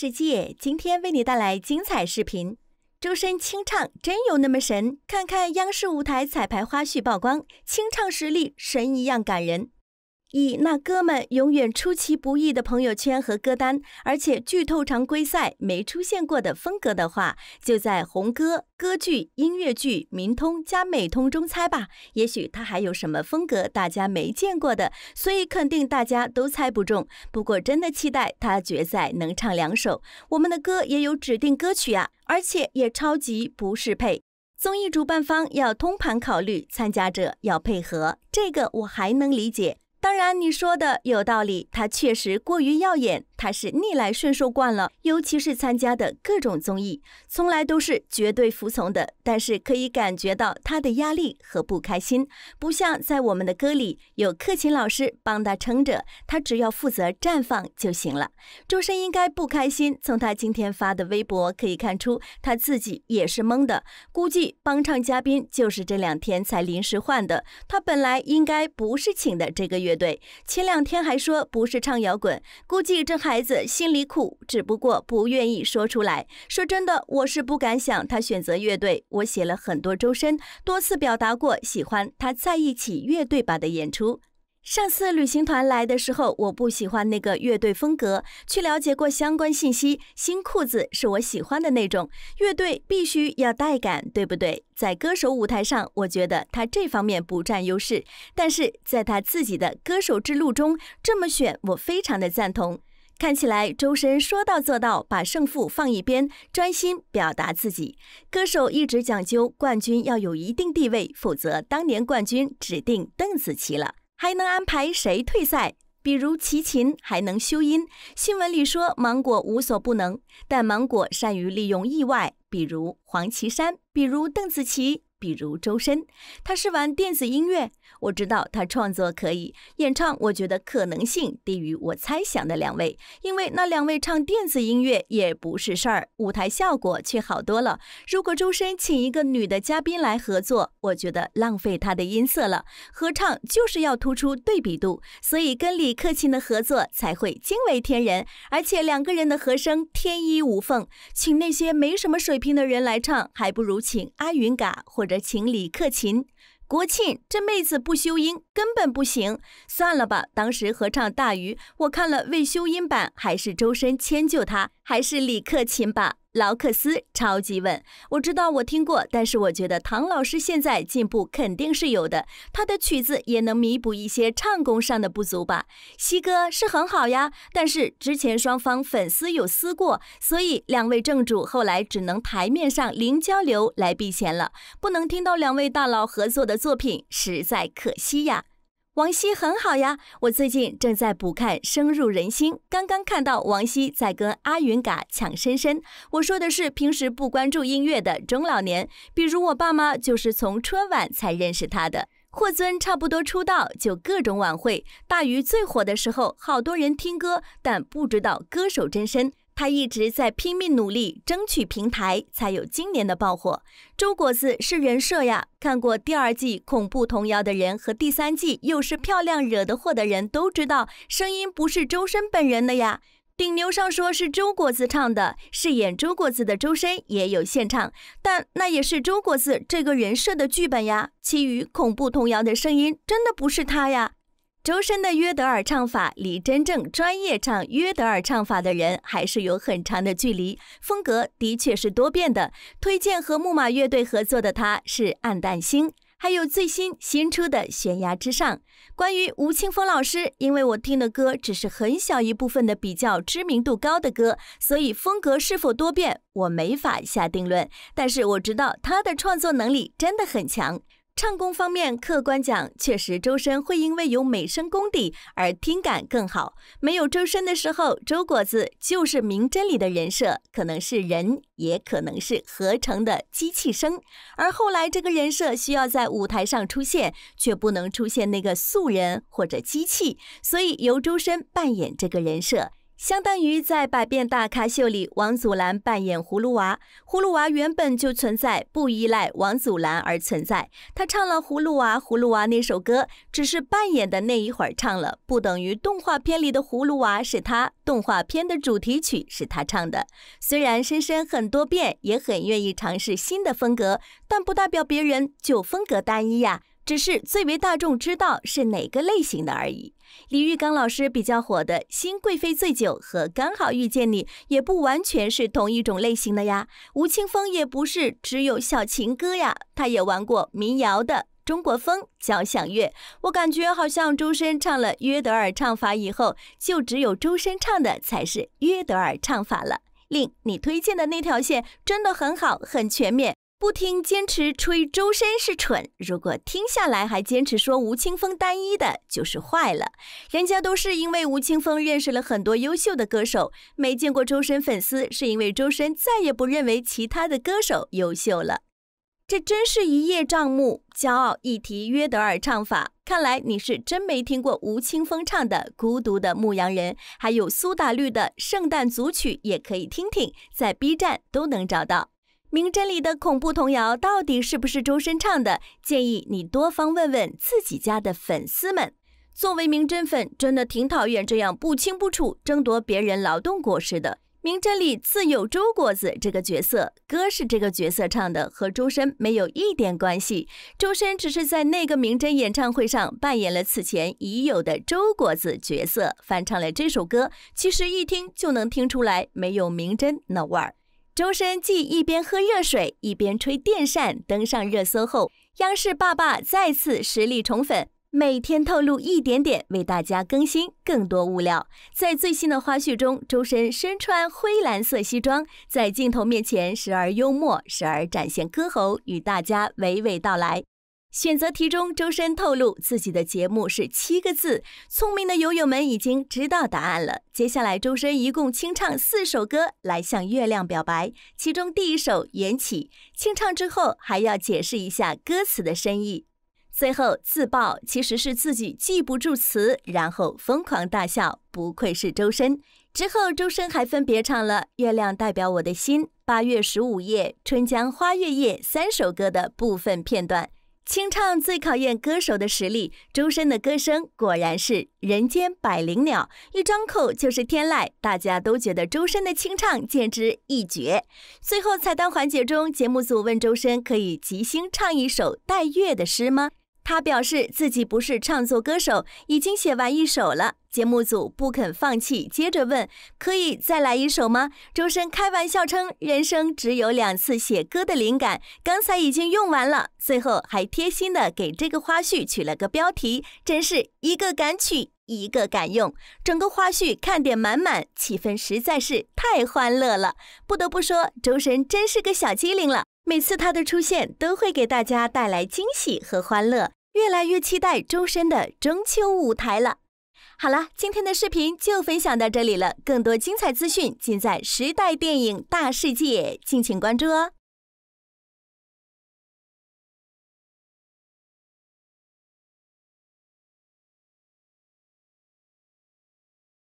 世界今天为你带来精彩视频，周深清唱真有那么神？看看央视舞台彩排花絮曝光，清唱实力神一样感人。以那哥们永远出其不意的朋友圈和歌单，而且剧透常规赛没出现过的风格的话，就在红歌、歌剧、音乐剧、民通加美通中猜吧。也许他还有什么风格大家没见过的，所以肯定大家都猜不中。不过真的期待他决赛能唱两首我们的歌，也有指定歌曲啊，而且也超级不适配。综艺主办方要通盘考虑，参加者要配合，这个我还能理解。当然，你说的有道理，他确实过于耀眼，他是逆来顺受惯了，尤其是参加的各种综艺，从来都是绝对服从的。但是可以感觉到他的压力和不开心，不像在我们的歌里有克勤老师帮他撑着，他只要负责绽放就行了。周深应该不开心，从他今天发的微博可以看出，他自己也是懵的，估计帮唱嘉宾就是这两天才临时换的，他本来应该不是请的这个月。乐队前两天还说不是唱摇滚，估计这孩子心里苦，只不过不愿意说出来。说真的，我是不敢想他选择乐队。我写了很多周深，多次表达过喜欢他在一起乐队版的演出。上次旅行团来的时候，我不喜欢那个乐队风格。去了解过相关信息，新裤子是我喜欢的那种乐队，必须要带感，对不对？在歌手舞台上，我觉得他这方面不占优势，但是在他自己的歌手之路中，这么选我非常的赞同。看起来周深说到做到，把胜负放一边，专心表达自己。歌手一直讲究冠军要有一定地位，否则当年冠军指定邓紫棋了。还能安排谁退赛？比如齐秦，还能修音。新闻里说芒果无所不能，但芒果善于利用意外，比如黄绮珊，比如邓紫棋。比如周深，他是玩电子音乐，我知道他创作可以，演唱我觉得可能性低于我猜想的两位，因为那两位唱电子音乐也不是事儿，舞台效果却好多了。如果周深请一个女的嘉宾来合作，我觉得浪费他的音色了。合唱就是要突出对比度，所以跟李克勤的合作才会惊为天人，而且两个人的和声天衣无缝。请那些没什么水平的人来唱，还不如请阿云嘎或。着请李克勤，国庆这妹子不修音根本不行，算了吧。当时合唱《大鱼》，我看了未修音版，还是周深迁就她，还是李克勤吧。劳克斯超级稳，我知道我听过，但是我觉得唐老师现在进步肯定是有的，他的曲子也能弥补一些唱功上的不足吧。西哥是很好呀，但是之前双方粉丝有撕过，所以两位正主后来只能台面上零交流来避嫌了，不能听到两位大佬合作的作品，实在可惜呀。王希很好呀，我最近正在补看《深入人心》，刚刚看到王希在跟阿云嘎抢深深。我说的是平时不关注音乐的中老年，比如我爸妈就是从春晚才认识他的。霍尊差不多出道就各种晚会，大鱼最火的时候，好多人听歌但不知道歌手真身。他一直在拼命努力争取平台，才有今年的爆火。周果子是人设呀，看过第二季恐怖童谣的人和第三季又是漂亮惹的祸的人都知道，声音不是周深本人的呀。顶流上说是周果子唱的，饰演周果子的周深也有现唱，但那也是周果子这个人设的剧本呀。其余恐怖童谣的声音真的不是他呀。周深的约德尔唱法离真正专业唱约德尔唱法的人还是有很长的距离，风格的确是多变的。推荐和木马乐队合作的他是暗淡星，还有最新新出的《悬崖之上》。关于吴青峰老师，因为我听的歌只是很小一部分的比较知名度高的歌，所以风格是否多变我没法下定论。但是我知道他的创作能力真的很强。唱功方面，客观讲，确实周深会因为有美声功底而听感更好。没有周深的时候，周果子就是明真理的人设，可能是人，也可能是合成的机器声。而后来这个人设需要在舞台上出现，却不能出现那个素人或者机器，所以由周深扮演这个人设。相当于在《百变大咖秀》里，王祖蓝扮演葫芦娃。葫芦娃原本就存在，不依赖王祖蓝而存在。他唱了《葫芦娃》，葫芦娃那首歌，只是扮演的那一会儿唱了，不等于动画片里的葫芦娃是他。动画片的主题曲是他唱的。虽然深深很多变，也很愿意尝试新的风格，但不代表别人就风格单一呀。只是最为大众知道是哪个类型的而已。李玉刚老师比较火的《新贵妃醉酒》和《刚好遇见你》也不完全是同一种类型的呀。吴青峰也不是只有小情歌呀，他也玩过民谣的中国风、交响乐。我感觉好像周深唱了约德尔唱法以后，就只有周深唱的才是约德尔唱法了。令你推荐的那条线真的很好，很全面。不听坚持吹周深是蠢，如果听下来还坚持说吴青峰单一的就是坏了。人家都是因为吴青峰认识了很多优秀的歌手，没见过周深粉丝是因为周深再也不认为其他的歌手优秀了。这真是一叶障目，骄傲一提约德尔唱法。看来你是真没听过吴青峰唱的《孤独的牧羊人》，还有苏打绿的《圣诞组曲》也可以听听，在 B 站都能找到。《名侦里的恐怖童谣到底是不是周深唱的？建议你多方问问自己家的粉丝们。作为名侦粉，真的挺讨厌这样不清不楚争夺别人劳动果实的。《名侦里自有周果子这个角色，歌是这个角色唱的，和周深没有一点关系。周深只是在那个《名侦演唱会上扮演了此前已有的周果子角色，翻唱了这首歌。其实一听就能听出来，没有名侦那味儿。周深既一边喝热水，一边吹电扇，登上热搜后，央视爸爸再次实力宠粉，每天透露一点点，为大家更新更多物料。在最新的花絮中，周深身穿灰蓝色西装，在镜头面前时而幽默，时而展现歌喉，与大家娓娓道来。选择题中，周深透露自己的节目是七个字。聪明的友友们已经知道答案了。接下来，周深一共清唱四首歌来向月亮表白，其中第一首《缘起》，清唱之后还要解释一下歌词的深意。最后自曝其实是自己记不住词，然后疯狂大笑。不愧是周深。之后，周深还分别唱了《月亮代表我的心》《八月十五夜》《春江花月夜》三首歌的部分片段。清唱最考验歌手的实力，周深的歌声果然是人间百灵鸟，一张口就是天籁，大家都觉得周深的清唱简直一绝。最后彩蛋环节中，节目组问周深可以即兴唱一首带月的诗吗？他表示自己不是唱作歌手，已经写完一首了。节目组不肯放弃，接着问：“可以再来一首吗？”周深开玩笑称：“人生只有两次写歌的灵感，刚才已经用完了。”最后还贴心地给这个花絮取了个标题，真是一个敢取，一个敢用。整个花絮看点满满，气氛实在是太欢乐了。不得不说，周深真是个小机灵了。每次他的出现都会给大家带来惊喜和欢乐。越来越期待周深的中秋舞台了。好了，今天的视频就分享到这里了。更多精彩资讯尽在《时代电影大世界》，敬请关注哦。